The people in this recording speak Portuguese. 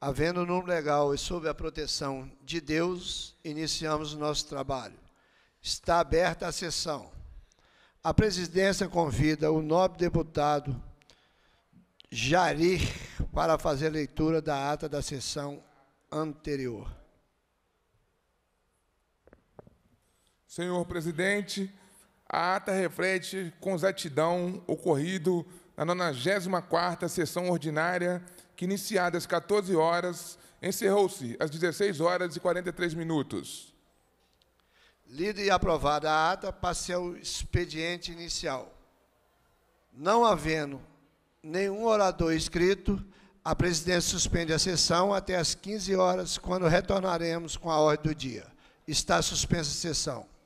Havendo número legal e sob a proteção de Deus, iniciamos o nosso trabalho. Está aberta a sessão. A presidência convida o nobre deputado Jari para fazer leitura da ata da sessão anterior. Senhor presidente, a ata reflete com exatidão o ocorrido a 94 sessão ordinária, que iniciada às 14 horas, encerrou-se às 16 horas e 43 minutos. Lida e aprovada a ata, passei ao expediente inicial. Não havendo nenhum orador inscrito, a presidência suspende a sessão até às 15 horas, quando retornaremos com a ordem do dia. Está suspensa a sessão.